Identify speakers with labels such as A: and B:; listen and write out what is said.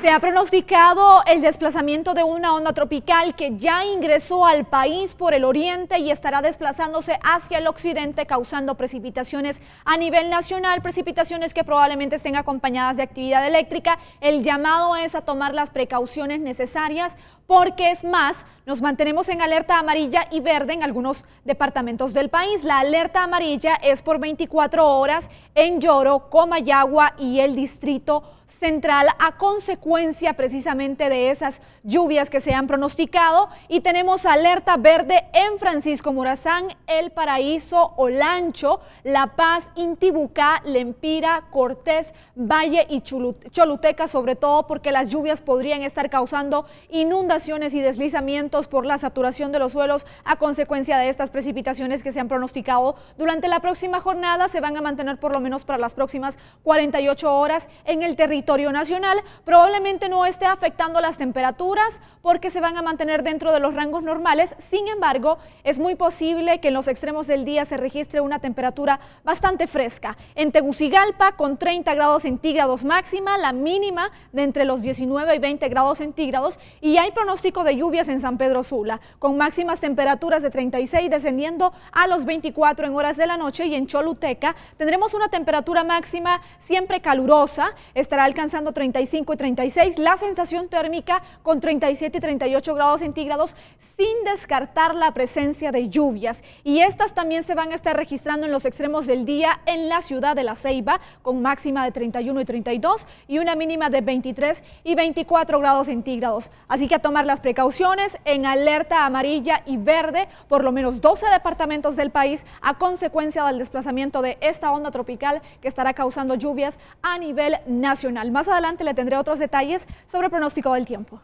A: Se ha pronosticado el desplazamiento de una onda tropical que ya ingresó al país por el oriente y estará desplazándose hacia el occidente causando precipitaciones a nivel nacional, precipitaciones que probablemente estén acompañadas de actividad eléctrica. El llamado es a tomar las precauciones necesarias porque es más, nos mantenemos en alerta amarilla y verde en algunos departamentos del país. La alerta amarilla es por 24 horas en Lloro, Comayagua y el Distrito Central a consecuencia precisamente de esas lluvias que se han pronosticado y tenemos alerta verde en Francisco Murazán, El Paraíso, Olancho, La Paz, Intibucá, Lempira, Cortés, Valle y Choluteca, sobre todo porque las lluvias podrían estar causando inundaciones y deslizamientos por la saturación de los suelos a consecuencia de estas precipitaciones que se han pronosticado durante la próxima jornada se van a mantener por lo menos para las próximas 48 horas en el territorio nacional. Probablemente no esté afectando las temperaturas porque se van a mantener dentro de los rangos normales. Sin embargo, es muy posible que en los extremos del día se registre una temperatura bastante fresca. En Tegucigalpa con 30 grados centígrados máxima, la mínima de entre los 19 y 20 grados centígrados y hay pronóstico de lluvias en San Pedro Sula, con máximas temperaturas de 36 descendiendo a los 24 en horas de la noche y en Choluteca tendremos una temperatura máxima siempre calurosa, estará alcanzando 35 y 36, la sensación térmica con 37 y 38 grados centígrados sin descartar la presencia de lluvias y estas también se van a estar registrando en los extremos del día en la ciudad de La Ceiba con máxima de 31 y 32 y una mínima de 23 y 24 grados centígrados. Así que a tomar las precauciones en alerta amarilla y verde por lo menos 12 departamentos del país a consecuencia del desplazamiento de esta onda tropical que estará causando lluvias a nivel nacional. Más adelante le tendré otros detalles sobre pronóstico del tiempo.